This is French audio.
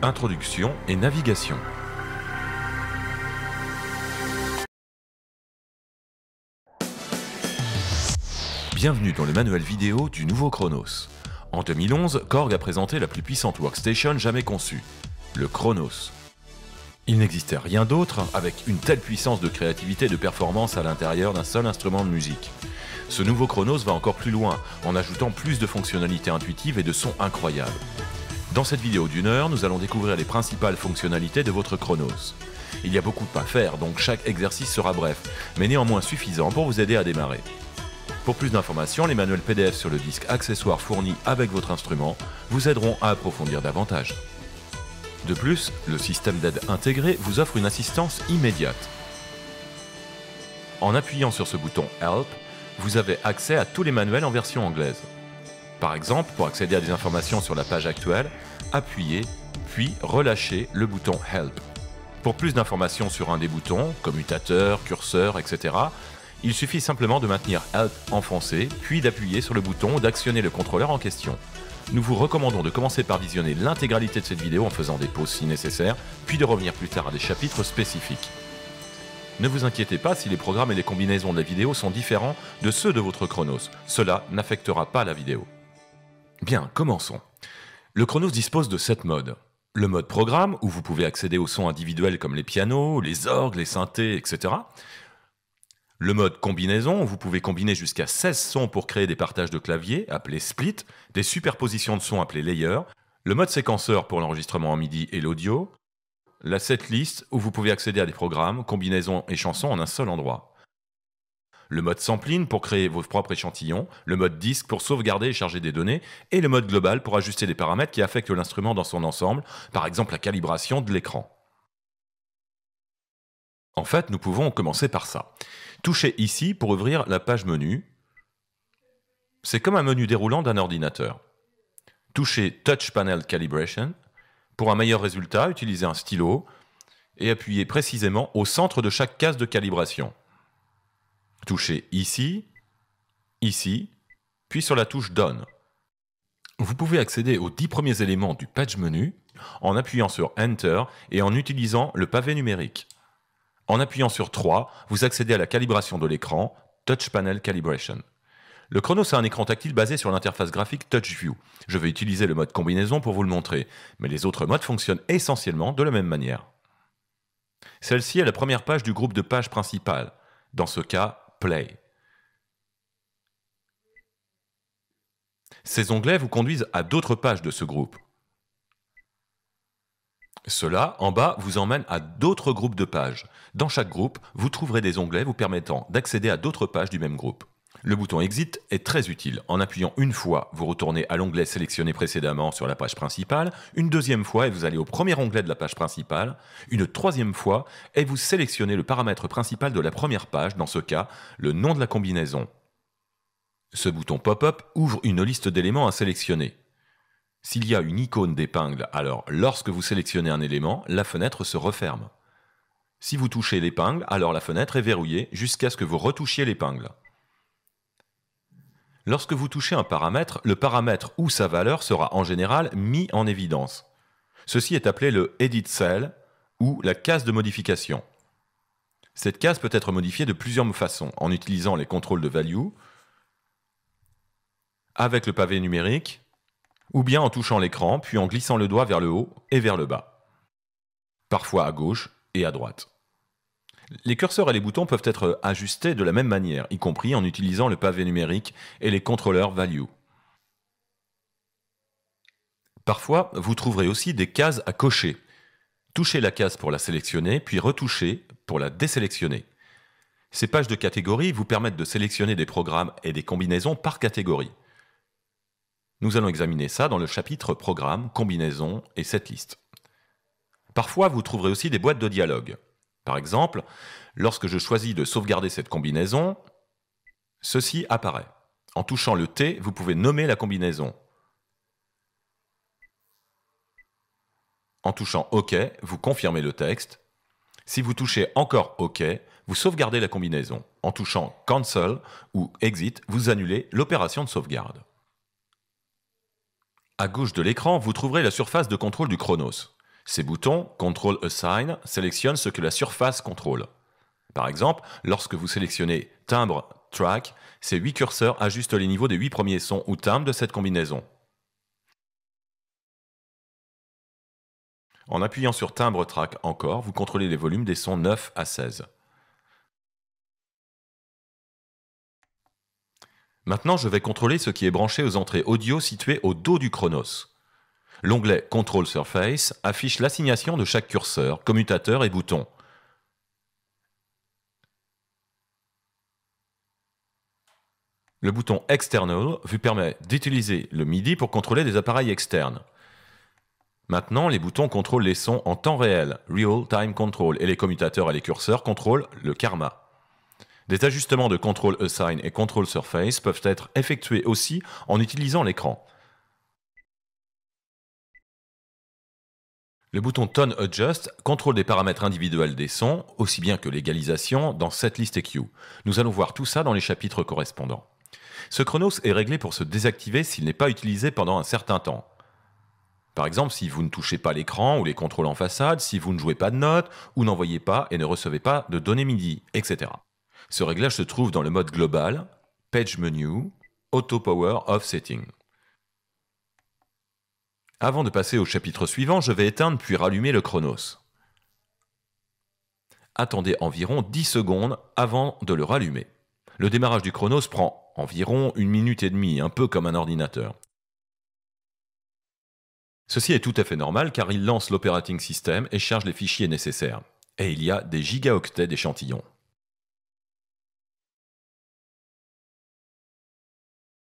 Introduction et navigation. Bienvenue dans le manuel vidéo du nouveau Chronos. En 2011, Korg a présenté la plus puissante workstation jamais conçue, le Chronos. Il n'existait rien d'autre avec une telle puissance de créativité et de performance à l'intérieur d'un seul instrument de musique. Ce nouveau Chronos va encore plus loin en ajoutant plus de fonctionnalités intuitives et de sons incroyables. Dans cette vidéo d'une heure, nous allons découvrir les principales fonctionnalités de votre Chronos. Il y a beaucoup à faire, donc chaque exercice sera bref, mais néanmoins suffisant pour vous aider à démarrer. Pour plus d'informations, les manuels PDF sur le disque accessoire fourni avec votre instrument vous aideront à approfondir davantage. De plus, le système d'aide intégré vous offre une assistance immédiate. En appuyant sur ce bouton Help, vous avez accès à tous les manuels en version anglaise. Par exemple, pour accéder à des informations sur la page actuelle, appuyez puis relâchez le bouton Help. Pour plus d'informations sur un des boutons, commutateur, curseur, etc., il suffit simplement de maintenir Help enfoncé, puis d'appuyer sur le bouton ou d'actionner le contrôleur en question. Nous vous recommandons de commencer par visionner l'intégralité de cette vidéo en faisant des pauses si nécessaire, puis de revenir plus tard à des chapitres spécifiques. Ne vous inquiétez pas si les programmes et les combinaisons de la vidéo sont différents de ceux de votre Chronos, cela n'affectera pas la vidéo. Bien, commençons. Le Chronos dispose de 7 modes. Le mode programme, où vous pouvez accéder aux sons individuels comme les pianos, les orgues, les synthés, etc. Le mode combinaison, où vous pouvez combiner jusqu'à 16 sons pour créer des partages de clavier, appelés split, des superpositions de sons appelés layers. Le mode séquenceur pour l'enregistrement en MIDI et l'audio. La setlist, où vous pouvez accéder à des programmes, combinaisons et chansons en un seul endroit le mode sampling pour créer vos propres échantillons, le mode disque pour sauvegarder et charger des données, et le mode global pour ajuster les paramètres qui affectent l'instrument dans son ensemble, par exemple la calibration de l'écran. En fait, nous pouvons commencer par ça. Touchez ici pour ouvrir la page menu. C'est comme un menu déroulant d'un ordinateur. Touchez Touch Panel Calibration. Pour un meilleur résultat, utilisez un stylo et appuyez précisément au centre de chaque case de calibration. Touchez ici, ici, puis sur la touche Done. Vous pouvez accéder aux dix premiers éléments du page menu en appuyant sur Enter et en utilisant le pavé numérique. En appuyant sur 3, vous accédez à la calibration de l'écran, Touch Panel Calibration. Le chrono, c'est un écran tactile basé sur l'interface graphique TouchView. Je vais utiliser le mode combinaison pour vous le montrer, mais les autres modes fonctionnent essentiellement de la même manière. Celle-ci est la première page du groupe de pages principales. Dans ce cas, Play. Ces onglets vous conduisent à d'autres pages de ce groupe. Cela, en bas, vous emmène à d'autres groupes de pages. Dans chaque groupe, vous trouverez des onglets vous permettant d'accéder à d'autres pages du même groupe. Le bouton Exit est très utile. En appuyant une fois, vous retournez à l'onglet sélectionné précédemment sur la page principale, une deuxième fois et vous allez au premier onglet de la page principale, une troisième fois et vous sélectionnez le paramètre principal de la première page, dans ce cas, le nom de la combinaison. Ce bouton Pop-up ouvre une liste d'éléments à sélectionner. S'il y a une icône d'épingle, alors lorsque vous sélectionnez un élément, la fenêtre se referme. Si vous touchez l'épingle, alors la fenêtre est verrouillée jusqu'à ce que vous retouchiez l'épingle. Lorsque vous touchez un paramètre, le paramètre ou sa valeur sera en général mis en évidence. Ceci est appelé le edit cell ou la case de modification. Cette case peut être modifiée de plusieurs façons, en utilisant les contrôles de value, avec le pavé numérique, ou bien en touchant l'écran, puis en glissant le doigt vers le haut et vers le bas, parfois à gauche et à droite. Les curseurs et les boutons peuvent être ajustés de la même manière, y compris en utilisant le pavé numérique et les contrôleurs value. Parfois, vous trouverez aussi des cases à cocher. Touchez la case pour la sélectionner, puis retouchez pour la désélectionner. Ces pages de catégories vous permettent de sélectionner des programmes et des combinaisons par catégorie. Nous allons examiner ça dans le chapitre Programme, combinaisons et liste. Parfois, vous trouverez aussi des boîtes de dialogue. Par exemple, lorsque je choisis de sauvegarder cette combinaison, ceci apparaît. En touchant le T, vous pouvez nommer la combinaison. En touchant OK, vous confirmez le texte. Si vous touchez encore OK, vous sauvegardez la combinaison. En touchant Cancel ou Exit, vous annulez l'opération de sauvegarde. À gauche de l'écran, vous trouverez la surface de contrôle du Chronos. Ces boutons, Control Assign, sélectionnent ce que la surface contrôle. Par exemple, lorsque vous sélectionnez Timbre, Track, ces 8 curseurs ajustent les niveaux des 8 premiers sons ou timbres de cette combinaison. En appuyant sur Timbre, Track encore, vous contrôlez les volumes des sons 9 à 16. Maintenant, je vais contrôler ce qui est branché aux entrées audio situées au dos du Chronos. L'onglet Control Surface affiche l'assignation de chaque curseur, commutateur et bouton. Le bouton External vous permet d'utiliser le MIDI pour contrôler des appareils externes. Maintenant, les boutons contrôlent les sons en temps réel, Real Time Control, et les commutateurs et les curseurs contrôlent le karma. Des ajustements de Control Assign et Control Surface peuvent être effectués aussi en utilisant l'écran. Le bouton Tone Adjust contrôle des paramètres individuels des sons, aussi bien que l'égalisation, dans cette liste EQ. Nous allons voir tout ça dans les chapitres correspondants. Ce chronos est réglé pour se désactiver s'il n'est pas utilisé pendant un certain temps. Par exemple, si vous ne touchez pas l'écran ou les contrôles en façade, si vous ne jouez pas de notes ou n'envoyez pas et ne recevez pas de données MIDI, etc. Ce réglage se trouve dans le mode global, Page Menu, Auto Power Off Setting. Avant de passer au chapitre suivant, je vais éteindre puis rallumer le chronos. Attendez environ 10 secondes avant de le rallumer. Le démarrage du chronos prend environ une minute et demie, un peu comme un ordinateur. Ceci est tout à fait normal car il lance l'operating system et charge les fichiers nécessaires. Et il y a des gigaoctets d'échantillons.